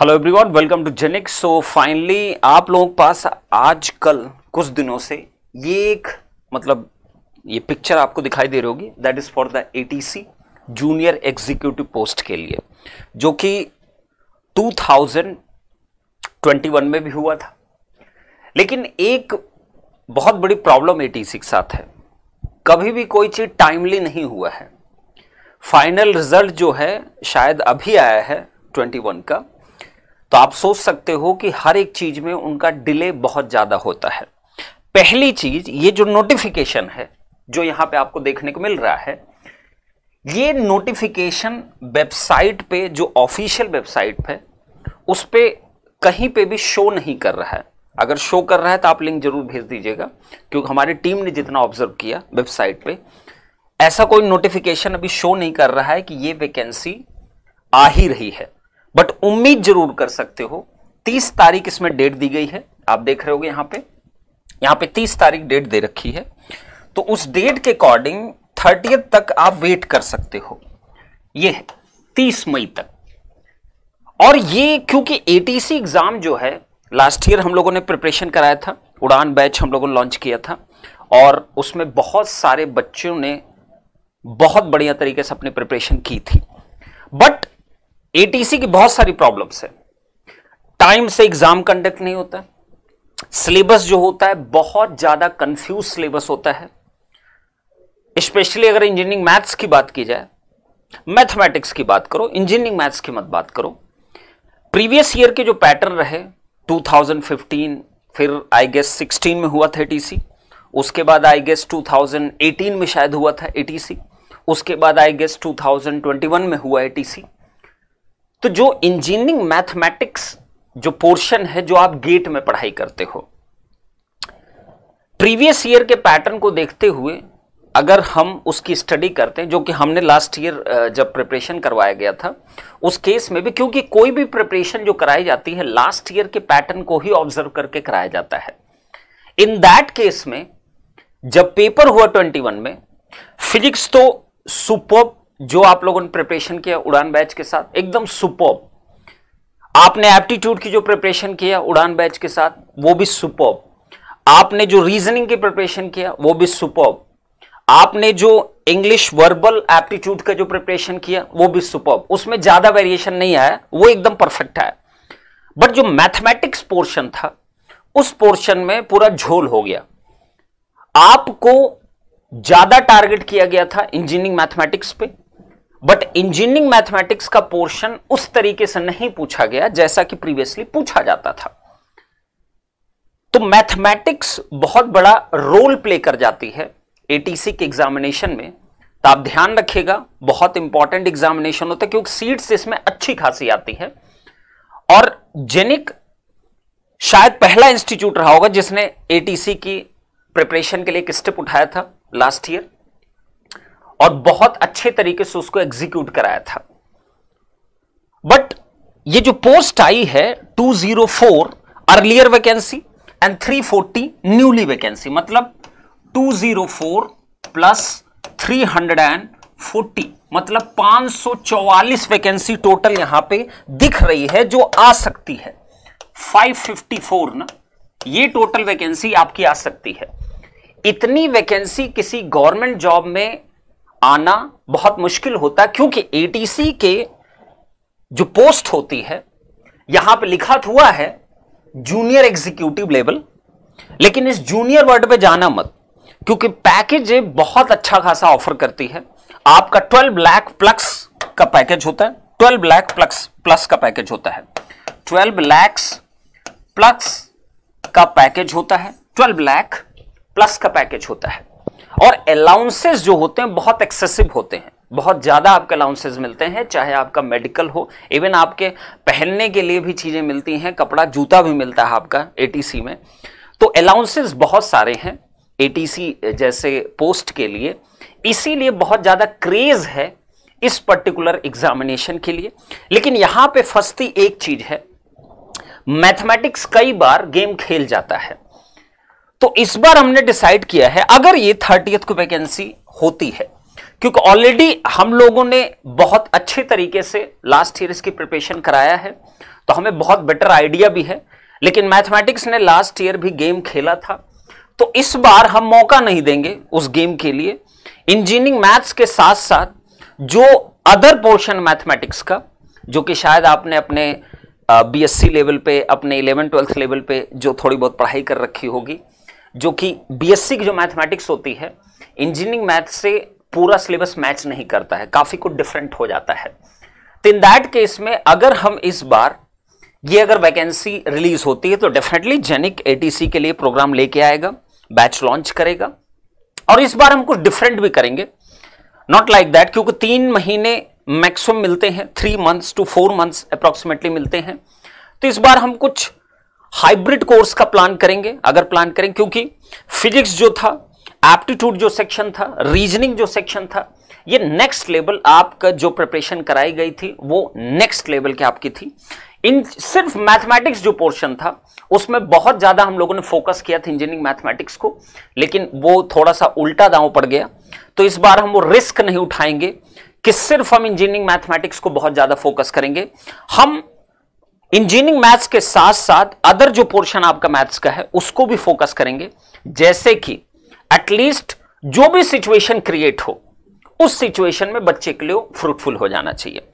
hello everyone welcome to Genic so finally आप लोगों के पास आज कल कुछ दिनों से ये एक मतलब ये पिक्चर आपको दिखाई दे रही होगी that is for the ATC junior executive post के लिए जो कि 2021 में भी हुआ था लेकिन एक बहुत बड़ी प्रॉब्लम एटीसी के साथ है कभी भी कोई चीज़ टाइमली नहीं हुआ है फाइनल रिजल्ट जो है शायद अभी आया है 21 का तो आप सोच सकते हो कि हर एक चीज में उनका डिले बहुत ज्यादा होता है पहली चीज ये जो नोटिफिकेशन है जो यहां पे आपको देखने को मिल रहा है ये नोटिफिकेशन वेबसाइट पे जो ऑफिशियल वेबसाइट पे उस पर कहीं पे भी शो नहीं कर रहा है अगर शो कर रहा है तो आप लिंक जरूर भेज दीजिएगा क्योंकि हमारी टीम ने जितना ऑब्जर्व किया वेबसाइट पे ऐसा कोई नोटिफिकेशन अभी शो नहीं कर रहा है कि ये वैकेंसी आ ही रही है बट उम्मीद जरूर कर सकते हो तीस तारीख इसमें डेट दी गई है आप देख रहे गए यहां पे यहां पे तीस तारीख डेट दे रखी है तो उस डेट के अकॉर्डिंग थर्टी तक आप वेट कर सकते हो ये है तीस मई तक और ये क्योंकि एटीसी एग्जाम जो है लास्ट ईयर हम लोगों ने प्रिपरेशन कराया था उड़ान बैच हम लोगों ने लॉन्च किया था और उसमें बहुत सारे बच्चों ने बहुत बढ़िया तरीके से अपनी प्रिपरेशन की थी बट एटीसी की बहुत सारी प्रॉब्लम्स है टाइम से एग्जाम कंडक्ट नहीं होता सिलेबस जो होता है बहुत ज्यादा कंफ्यूज सिलेबस होता है स्पेशली अगर इंजीनियरिंग मैथ्स की बात की जाए मैथमेटिक्स की बात करो इंजीनियरिंग मैथ्स की मत बात करो प्रीवियस ईयर के जो पैटर्न रहे 2015 फिर आई गेस 16 में हुआ था एटीसी उसके बाद आई गेस 2018 में शायद हुआ था एटीसी उसके बाद आई गेस 2021 में हुआ एटीसी तो जो इंजीनियरिंग मैथमेटिक्स जो पोर्शन है जो आप गेट में पढ़ाई करते हो प्रीवियस ईयर के पैटर्न को देखते हुए अगर हम उसकी स्टडी करते हैं जो कि हमने लास्ट ईयर जब प्रिपरेशन करवाया गया था उस केस में भी क्योंकि कोई भी प्रिपरेशन जो कराई जाती है लास्ट ईयर के पैटर्न को ही ऑब्जर्व करके कराया जाता है इन दैट केस में जब पेपर हुआ 21 में फिजिक्स तो सुपर जो आप लोगों ने प्रिपरेशन किया उड़ान बैच के साथ एकदम सुपर आपने एप्टीट्यूड की जो प्रिपरेशन किया उड़ान बैच के साथ वो भी सुपर आपने जो रीजनिंग की प्रिपरेशन किया वो भी सुपर आपने जो इंग्लिश वर्बल एप्टीट्यूड का जो प्रिपरेशन किया वो भी सुपर उसमें ज्यादा वेरिएशन नहीं आया वो एकदम परफेक्ट है बट जो मैथमेटिक्स पोर्शन था उस पोर्शन में पूरा झोल हो गया आपको ज्यादा टारगेट किया गया था इंजीनियरिंग मैथमेटिक्स पे बट इंजीनियरिंग मैथमेटिक्स का पोर्शन उस तरीके से नहीं पूछा गया जैसा कि प्रीवियसली पूछा जाता था तो मैथमेटिक्स बहुत बड़ा रोल प्ले कर जाती है एटीसी के एग्जामिनेशन में तो आप ध्यान रखिएगा बहुत इंपॉर्टेंट एग्जामिनेशन होता है क्योंकि सीट्स इसमें अच्छी खासी आती है और जेनिक शायद पहला इंस्टीट्यूट रहा होगा जिसने एटीसी की प्रिपरेशन के लिए एक स्टेप उठाया था लास्ट ईयर और बहुत अच्छे तरीके से उसको एग्जीक्यूट कराया था बट ये जो पोस्ट आई है 204 earlier vacancy and 340 newly vacancy मतलब 204 प्लस 340 मतलब 544 वैकेंसी टोटल यहां पे दिख रही है जो आ सकती है 554 ना ये टोटल वैकेंसी आपकी आ सकती है इतनी वैकेंसी किसी गवर्नमेंट जॉब में आना बहुत मुश्किल होता है क्योंकि एटीसी के जो पोस्ट होती है यहां पे लिखा हुआ है जूनियर एग्जीक्यूटिव लेवल लेकिन इस जूनियर वर्ड पे जाना मत क्योंकि पैकेज बहुत अच्छा खासा ऑफर करती है आपका 12 लाख प्लस का पैकेज होता है 12 लाख प्लस प्लस का पैकेज होता है 12 लैक्स प्लस का पैकेज होता है 12 लाख प्लस का पैकेज होता है और अलाउंसेस जो होते हैं बहुत एक्सेसिव होते हैं बहुत ज़्यादा आपके अलाउंसेज मिलते हैं चाहे आपका मेडिकल हो इवन आपके पहनने के लिए भी चीज़ें मिलती हैं कपड़ा जूता भी मिलता है आपका ए में तो अलाउंसेज बहुत सारे हैं ए जैसे पोस्ट के लिए इसीलिए बहुत ज़्यादा क्रेज़ है इस पर्टिकुलर एग्जामिनेशन के लिए लेकिन यहाँ पे फंसती एक चीज़ है मैथमेटिक्स कई बार गेम खेल जाता है तो इस बार हमने डिसाइड किया है अगर ये थर्टीथ को वैकेंसी होती है क्योंकि ऑलरेडी हम लोगों ने बहुत अच्छे तरीके से लास्ट ईयर इसकी प्रिपरेशन कराया है तो हमें बहुत बेटर आइडिया भी है लेकिन मैथमेटिक्स ने लास्ट ईयर भी गेम खेला था तो इस बार हम मौका नहीं देंगे उस गेम के लिए इंजीनियरिंग मैथ्स के साथ साथ जो अदर पोर्शन मैथमेटिक्स का जो कि शायद आपने अपने बीएससी लेवल पे अपने इलेवन ट्वेल्थ लेवल पे जो थोड़ी बहुत पढ़ाई कर रखी होगी जो कि बीएससी की जो मैथमेटिक्स होती है इंजीनियरिंग मैथ से पूरा सिलेबस मैच नहीं करता है काफ़ी कुछ डिफरेंट हो जाता है तो इन दैट केस में अगर हम इस बार ये अगर वैकेंसी रिलीज होती है तो डेफिनेटली जेनिक एटीसी के लिए प्रोग्राम लेके आएगा बैच लॉन्च करेगा और इस बार हम कुछ डिफरेंट भी करेंगे नॉट लाइक दैट क्योंकि तीन महीने मैक्सिमम मिलते हैं three months to four months approximately मिलते हैं तो इस बार हम कुछ हाइब्रिड कोर्स का प्लान करेंगे अगर प्लान करें क्योंकि फिजिक्स जो था एप्टीट्यूड जो सेक्शन था रीजनिंग जो सेक्शन था ये नेक्स्ट लेवल आपका जो प्रिपरेशन कराई गई थी वो नेक्स्ट लेवल की आपकी थी इन सिर्फ मैथमेटिक्स जो पोर्शन था उसमें बहुत ज़्यादा हम लोगों ने फोकस किया था इंजीनियरिंग मैथमेटिक्स को लेकिन वो थोड़ा सा उल्टा दांव पड़ गया तो इस बार हम वो रिस्क नहीं उठाएंगे कि सिर्फ हम इंजीनियरिंग मैथमेटिक्स को बहुत ज़्यादा फोकस करेंगे हम इंजीनियरिंग मैथ्स के साथ साथ अदर जो पोर्शन आपका मैथ्स का है उसको भी फोकस करेंगे जैसे कि एटलीस्ट जो भी सिचुएशन क्रिएट हो उस सिचुएशन में बच्चे के लिए फ्रूटफुल हो जाना चाहिए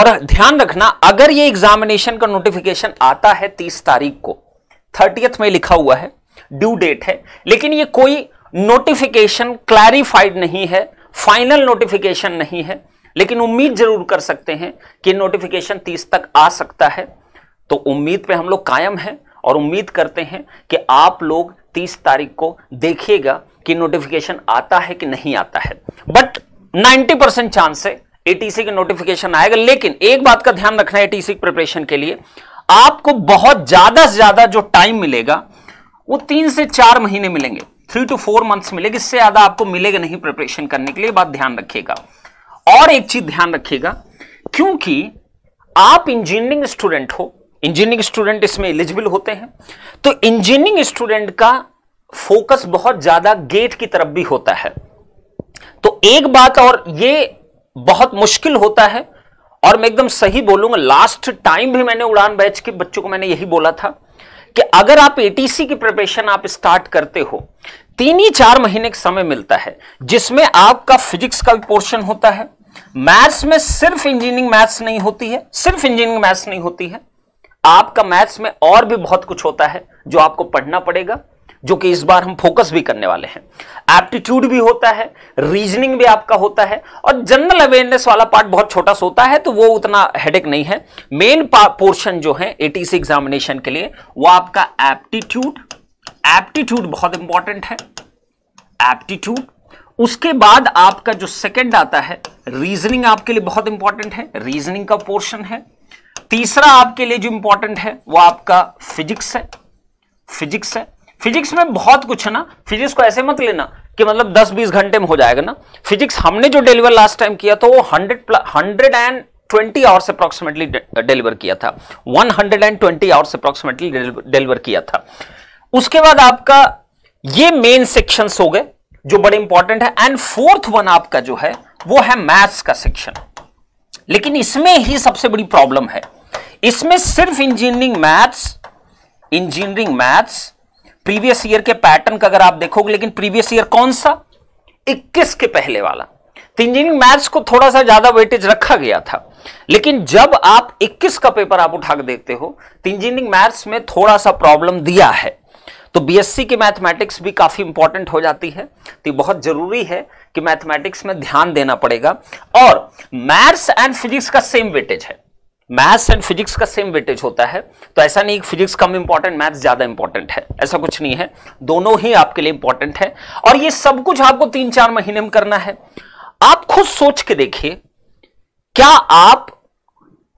और ध्यान रखना अगर ये एग्जामिनेशन का नोटिफिकेशन आता है तीस तारीख को थर्टियथ में लिखा हुआ है ड्यू डेट है लेकिन ये कोई नोटिफिकेशन क्लैरिफाइड नहीं है फाइनल नोटिफिकेशन नहीं है लेकिन उम्मीद जरूर कर सकते हैं कि नोटिफिकेशन 30 तक आ सकता है तो उम्मीद पे हम लोग कायम हैं और उम्मीद करते हैं कि आप लोग 30 तारीख को देखिएगा कि नोटिफिकेशन आता है कि नहीं आता है बट 90 परसेंट चांस है एटीसी का नोटिफिकेशन आएगा लेकिन एक बात का ध्यान रखना है एटीसी प्रिपरेशन के लिए आपको बहुत ज्यादा से ज्यादा जो टाइम मिलेगा वो तीन से चार महीने मिलेंगे थ्री टू फोर मंथ्स मिलेगी इससे ज्यादा आपको मिलेगा नहीं प्रिपरेशन करने के लिए बात ध्यान रखिएगा और एक चीज ध्यान रखिएगा क्योंकि आप इंजीनियरिंग स्टूडेंट हो इंजीनियरिंग स्टूडेंट इसमें एलिजिबल होते हैं तो इंजीनियरिंग स्टूडेंट का फोकस बहुत ज्यादा गेट की तरफ भी होता है तो एक बात और ये बहुत मुश्किल होता है और मैं एकदम सही बोलूंगा लास्ट टाइम भी मैंने उड़ान बैच के बच्चों को मैंने यही बोला था कि अगर आप एटीसी की प्रिपरेशन आप स्टार्ट करते हो तीन ही चार महीने का समय मिलता है जिसमें आपका फिजिक्स का भी पोर्शन होता है मैथ्स में सिर्फ इंजीनियरिंग मैथ्स नहीं होती है सिर्फ इंजीनियरिंग मैथ्स नहीं होती है आपका मैथ्स में और भी बहुत कुछ होता है जो आपको पढ़ना पड़ेगा जो कि इस बार हम फोकस भी करने वाले हैं एप्टीट्यूड भी होता है रीजनिंग भी आपका होता है और जनरल अवेयरनेस वाला पार्ट बहुत छोटा सा होता है तो वो उतना हेडेक नहीं है मेन पोर्शन जो है एटीसी एग्जामिनेशन के लिए वो आपका एप्टीट्यूड एप्टीट्यूड बहुत इंपॉर्टेंट है एप्टीट्यूड उसके बाद आपका जो सेकेंड आता है रीजनिंग आपके लिए बहुत इंपॉर्टेंट है रीजनिंग का पोर्शन है तीसरा आपके लिए जो इंपॉर्टेंट है वो आपका फिजिक्स है फिजिक्स है फिजिक्स में बहुत कुछ है ना फिजिक्स को ऐसे मत लेना कि मतलब 10-20 घंटे में हो जाएगा ना फिजिक्स हमने जो डिलीवर लास्ट टाइम किया था वो 100 plus hundred and twenty hours approximately deliver किया था 120 आवर्स अप्रोक्सीमेटली डिलीवर किया था उसके बाद आपका ये मेन सेक्शंस हो गए जो बड़े इंपॉर्टेंट है एंड फोर्थ वन आपका जो है वो है मैथ्स का सेक्शन लेकिन इसमें ही सबसे बड़ी प्रॉब्लम है इसमें सिर्फ engineering maths engineering maths previous year के पैटर्न का अगर आप देखोगे लेकिन प्रीवियस ईयर कौन सा 21 के पहले वाला तो इंजीनियरिंग मैथ्स को थोड़ा सा ज्यादा वेटेज रखा गया था लेकिन जब आप 21 का पेपर आप उठाकर देखते हो तो इंजीनियरिंग मैथ्स में थोड़ा सा प्रॉब्लम दिया है तो बीएससी की मैथमेटिक्स भी काफ़ी इंपॉर्टेंट हो जाती है तो बहुत ज़रूरी है कि मैथमेटिक्स में ध्यान देना पड़ेगा और मैथ्स एंड फिजिक्स का सेम वेटेज है मैथ्स एंड फिजिक्स का सेम वेटेज होता है तो ऐसा नहीं कि फिजिक्स कम इंपॉर्टेंट मैथ्स ज़्यादा इंपॉर्टेंट है ऐसा कुछ नहीं है दोनों ही आपके लिए इंपॉर्टेंट है और ये सब कुछ आपको तीन चार महीने में करना है आप खुद सोच के देखिए क्या आप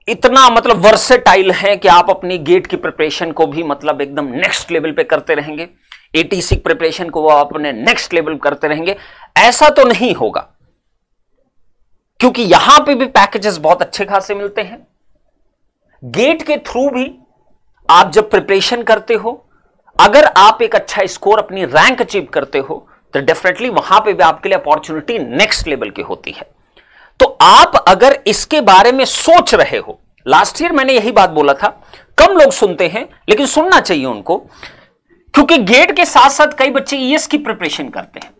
इतना मतलब वर्सेटाइल है कि आप अपनी गेट की प्रिपरेशन को भी मतलब एकदम नेक्स्ट लेवल पे करते रहेंगे एटीसी प्रिपरेशन को आप अपने नेक्स्ट लेवल करते रहेंगे ऐसा तो नहीं होगा क्योंकि यहां पे भी पैकेजेस बहुत अच्छे खासे मिलते हैं गेट के थ्रू भी आप जब प्रिपरेशन करते हो अगर आप एक अच्छा स्कोर अपनी रैंक अचीव करते हो तो डेफिनेटली वहां पे भी आपके लिए अपॉर्चुनिटी नेक्स्ट लेवल की होती है तो आप अगर इसके बारे में सोच रहे हो लास्ट ईयर मैंने यही बात बोला था कम लोग सुनते हैं लेकिन सुनना चाहिए उनको क्योंकि गेट के साथ साथ कई बच्चे ईएस e की प्रिपरेशन करते हैं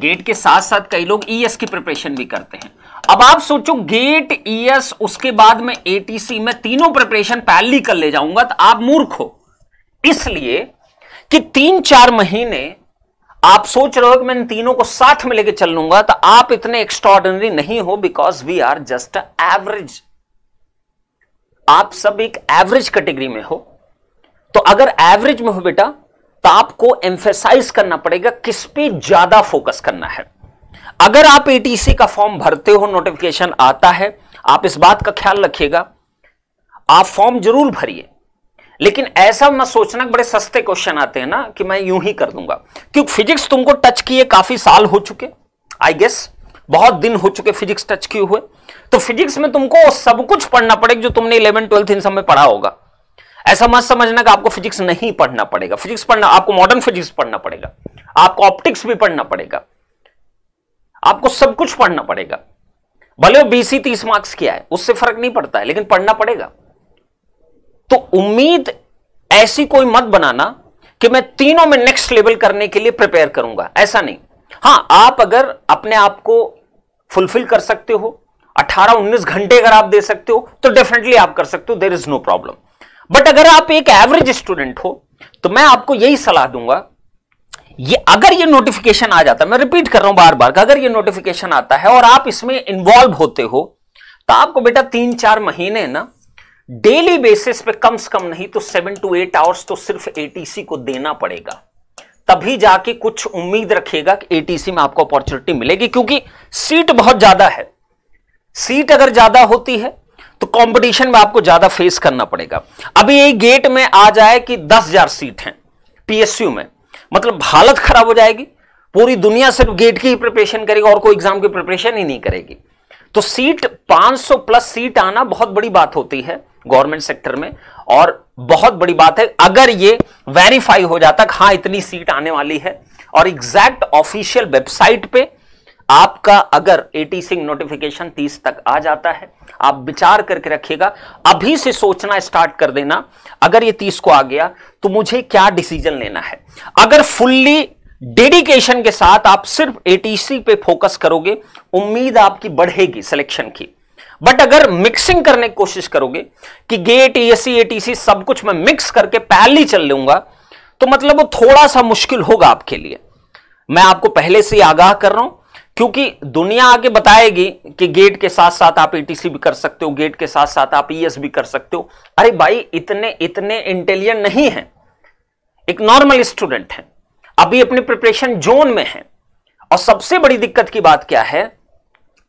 गेट के साथ साथ कई लोग ईएस e की प्रिपरेशन भी करते हैं अब आप सोचो गेट ईएस e उसके बाद में एटीसी में तीनों प्रिपरेशन पहली कर ले जाऊंगा तो आप मूर्ख हो इसलिए कि तीन चार महीने आप सोच रहे हो कि मैं इन तीनों को साथ में लेके चल लूंगा तो आप इतने एक्स्ट्रॉर्डिनरी नहीं हो because we are just average आप सब एक एवरेज कैटेगरी में हो तो अगर एवरेज में हो बेटा तो आपको एम्फेसाइज करना पड़ेगा किस पे ज्यादा फोकस करना है अगर आप एटीसी का फॉर्म भरते हो नोटिफिकेशन आता है आप इस बात का ख्याल रखिएगा आप फॉर्म जरूर भरिए लेकिन ऐसा मत सोचना बड़े सस्ते क्वेश्चन आते हैं ना कि मैं यूं ही कर दूंगा क्योंकि फिजिक्स तुमको टच किए काफी साल हो चुके आई गेस बहुत दिन हो चुके फिजिक्स टच किए हुए तो फिजिक्स में तुमको सब कुछ पढ़ना पड़ेगा जो तुमने इलेवन ट्वेल्थ इन सब में पढ़ा होगा ऐसा मत समझना कि आपको फिजिक्स नहीं पढ़ना पड़ेगा फिजिक्स पढ़ना आपको मॉडर्न फिजिक्स पढ़ना पड़ेगा आपको ऑप्टिक्स भी पढ़ना पड़ेगा आपको सब कुछ पढ़ना पड़ेगा भले वो बीसी तीस मार्क्स किया है उससे फर्क नहीं पड़ता है लेकिन पढ़ना पड़ेगा तो उम्मीद ऐसी कोई मत बनाना कि मैं तीनों में नेक्स्ट लेवल करने के लिए प्रिपेयर करूंगा ऐसा नहीं हां आप अगर अपने आप को फुलफिल कर सकते हो 18-19 घंटे अगर आप दे सकते हो तो डेफिनेटली आप कर सकते हो there is no problem but अगर आप एक एवरेज स्टूडेंट हो तो मैं आपको यही सलाह दूंगा ये अगर ये नोटिफिकेशन आ जाता है मैं रिपीट कर रहा हूं बार बार अगर ये नोटिफिकेशन आता है और आप इसमें इन्वॉल्व होते हो तो आपको बेटा तीन चार महीने ना डेली बेसिस पे कम से कम नहीं तो सेवन टू एट आवर्स तो सिर्फ एटीसी को देना पड़ेगा तभी जाके कुछ उम्मीद रखेगा कि एटीसी में आपको अपॉर्चुनिटी मिलेगी क्योंकि सीट बहुत ज्यादा है सीट अगर ज्यादा होती है तो कंपटीशन में आपको ज्यादा फेस करना पड़ेगा अभी यही गेट में आ जाए कि दस हजार सीट है पीएसयू में मतलब हालत खराब हो जाएगी पूरी दुनिया सिर्फ गेट की ही प्रिपरेशन करेगी और कोई एग्जाम की प्रिपरेशन ही नहीं करेगी तो सीट 500 प्लस सीट आना बहुत बड़ी बात होती है गवर्नमेंट सेक्टर में और बहुत बड़ी बात है अगर ये वेरीफाई हो जाता हाँ इतनी सीट आने वाली है और एग्जैक्ट ऑफिशियल वेबसाइट पे आपका अगर एटी सिंह नोटिफिकेशन 30 तक आ जाता है आप विचार करके रखिएगा अभी से सोचना स्टार्ट कर देना अगर ये 30 को आ गया तो मुझे क्या डिसीजन लेना है अगर फुल्ली डेडिकेशन के साथ आप सिर्फ एटीसी पे फोकस करोगे उम्मीद आपकी बढ़ेगी सिलेक्शन की बट अगर मिक्सिंग करने की कोशिश करोगे कि गेट एसी एटीसी सब कुछ मैं मिक्स करके ही चल लूंगा तो मतलब वो थोड़ा सा मुश्किल होगा आपके लिए मैं आपको पहले से आगाह कर रहा हूं क्योंकि दुनिया आगे बताएगी कि गेट के साथ साथ आप एटीसी e भी कर सकते हो गेट के साथ साथ आप ईएस e भी कर सकते हो अरे भाई इतने इतने इंटेलिजेंट नहीं है एक नॉर्मल स्टूडेंट है अभी अपनी प्रिपरेशन जोन में है और सबसे बड़ी दिक्कत की बात क्या है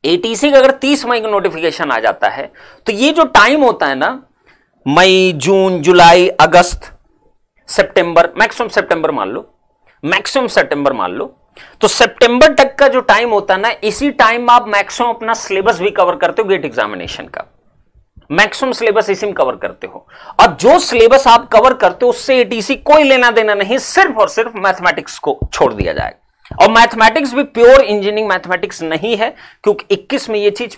एटीसी का अगर 30 मई का नोटिफिकेशन आ जाता है तो ये जो टाइम होता है ना मई जून जुलाई अगस्त सितंबर मैक्सिमम सितंबर मान लो मैक्सिमम सितंबर मान लो तो सितंबर तक का जो टाइम होता है ना इसी टाइम आप मैक्सिमम अपना सिलेबस भी कवर करते हो गेट एग्जामिनेशन का मैक्सिमम सिलेबस इसी में कवर करते हो और जो सिलेबस आप कवर करते हो उससे एटीसी कोई लेना देना नहीं सिर्फ और सिर्फ मैथमेटिक्स को छोड़ दिया जाएगा और मैथमेटिक्स भी प्योर इंजीनियरिंग मैथमेटिक्स नहीं है क्योंकि 21 में यह चीज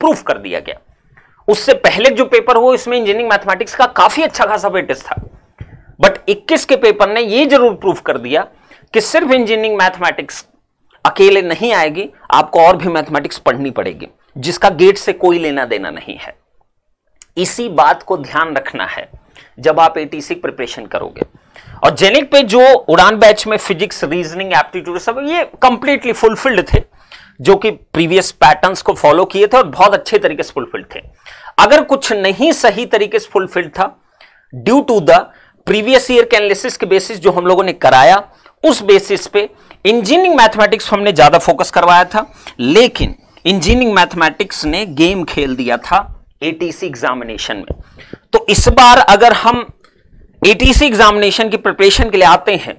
प्रूफ कर दिया गया उससे पहले जो पेपर हुआ इसमें इंजीनियरिंग मैथमेटिक्स का काफी अच्छा खासा वेटेज था बट 21 के पेपर ने ये जरूर प्रूफ कर दिया कि सिर्फ इंजीनियरिंग मैथमेटिक्स अकेले नहीं आएगी आपको और भी मैथमेटिक्स पढ़नी पड़ेगी जिसका गेट से कोई लेना देना नहीं है इसी बात को ध्यान रखना है जब आप एटीसी प्रिपरेशन करोगे और जेनिक पे जो उड़ान बैच में फिजिक्स रीजनिंग एप्टीट्यूड सब ये कंप्लीटली फुलफिल्ड थे जो कि प्रीवियस पैटर्न्स को फॉलो किए थे और बहुत अच्छे तरीके से फुलफिल्ड थे अगर कुछ नहीं सही तरीके से फुलफिल्ड था due to the previous year के एनालिसिस के बेसिस जो हम लोगों ने कराया उस बेसिस पे इंजीनियरिंग मैथमेटिक्स हमने ज्यादा फोकस करवाया था लेकिन इंजीनियरिंग मैथमेटिक्स ने गेम खेल दिया था एटीसी एग्जामिनेशन में तो इस बार अगर हम एटीसी एग्जामिनेशन की प्रिपरेशन के लिए आते हैं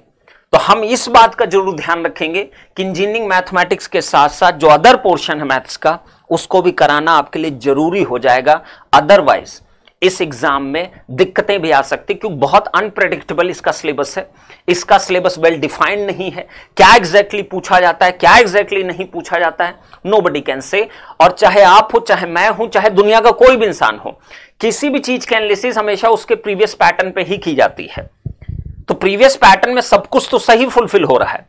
तो हम इस बात का जरूर ध्यान रखेंगे कि इंजीनियरिंग मैथमेटिक्स के साथ साथ जो अदर पोर्शन है मैथ्स का उसको भी कराना आपके लिए जरूरी हो जाएगा अदरवाइज इस एग्जाम में दिक्कतें भी आ सकती क्योंकि बहुत अनप्रडिक्टेबल इसका सिलेबस है इसका सिलेबस वेल डिफाइंड नहीं है क्या एग्जैक्टली exactly पूछा जाता है क्या एग्जैक्टली exactly नहीं पूछा जाता है नो बडी कैन से और चाहे आप हो चाहे मैं हूं चाहे दुनिया का कोई भी इंसान हो किसी भी चीज के एनालिसिस हमेशा उसके प्रीवियस पैटर्न पर ही की जाती है तो प्रीवियस पैटर्न में सब कुछ तो सही फुलफिल हो रहा है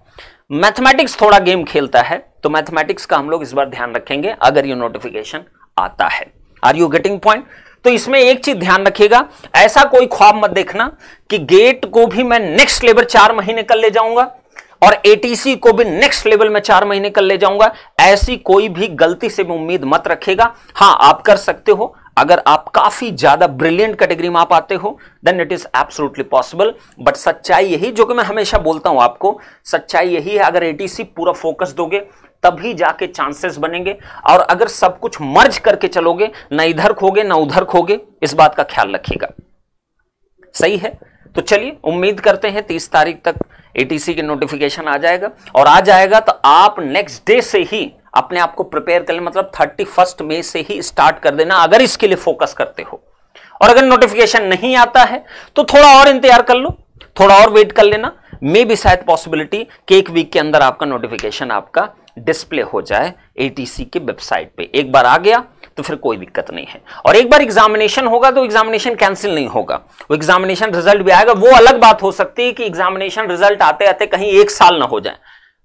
मैथमेटिक्स थोड़ा गेम खेलता है तो मैथमेटिक्स का हम लोग इस बार ध्यान रखेंगे अगर ये नोटिफिकेशन आता है आर यू गेटिंग पॉइंट तो इसमें एक चीज ध्यान रखिएगा ऐसा कोई ख्वाब मत देखना कि गेट को भी मैं नेक्स्ट लेवल चार महीने कर ले जाऊंगा और एटीसी को भी नेक्स्ट लेवल में चार महीने कर ले जाऊंगा ऐसी कोई भी गलती से भी उम्मीद मत रखेगा हाँ आप कर सकते हो अगर आप काफी ज्यादा ब्रिलियंट कैटेगरी में आप आते हो then it is absolutely possible but सच्चाई यही जो कि मैं हमेशा बोलता हूं आपको सच्चाई यही है अगर एटीसी पूरा फोकस दोगे तभी जाके चांसेस बनेंगे और अगर सब कुछ मर्ज करके चलोगे ना इधर खोगे ना उधर खोगे इस बात का ख्याल रखिएगा सही है तो चलिए उम्मीद करते हैं तीस तारीख तक एटीसी के नोटिफिकेशन आ जाएगा और आ जाएगा तो आप नेक्स्ट डे से ही अपने आप को प्रिपेयर कर ले मतलब थर्टी फर्स्ट मे से ही स्टार्ट कर देना अगर इसके लिए फोकस करते हो और अगर नोटिफिकेशन नहीं आता है तो थोड़ा और इंतजार कर लो थोड़ा और वेट कर लेना मे बी शायद पॉसिबिलिटी कि एक वीक के अंदर आपका नोटिफिकेशन आपका डिस्प्ले हो जाए एटीसी के वेबसाइट पे एक बार आ गया तो फिर कोई दिक्कत नहीं है और एक बार एग्जामिनेशन होगा तो एग्जामिनेशन कैंसिल नहीं होगा वो एग्जामिनेशन रिजल्ट भी आएगा वो अलग बात हो सकती है कि एग्जामिनेशन रिजल्ट आते आते कहीं एक साल ना हो जाए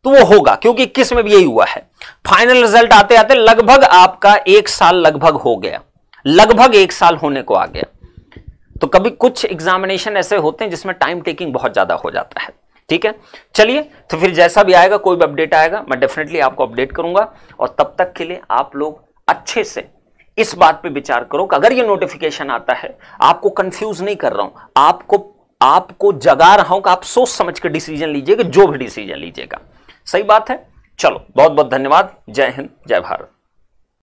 तो वो होगा क्योंकि इक्कीस में भी यही हुआ है फाइनल रिजल्ट आते आते लगभग आपका एक साल लगभग हो गया लगभग एक साल होने को आ गया तो कभी कुछ एग्जामिनेशन ऐसे होते हैं जिसमें टाइम टेकिंग बहुत ज्यादा हो जाता है ठीक है चलिए तो फिर जैसा भी आएगा कोई भी अपडेट आएगा मैं डेफिनेटली आपको अपडेट करूंगा और तब तक के लिए आप लोग अच्छे से इस बात पे विचार करो कि अगर ये नोटिफिकेशन आता है आपको कंफ्यूज नहीं कर रहा हूं आपको आपको जगा रहा हूं कि आप सोच समझ कर डिसीजन लीजिएगा जो भी डिसीजन लीजिएगा सही बात है चलो बहुत बहुत धन्यवाद जय हिंद जय भारत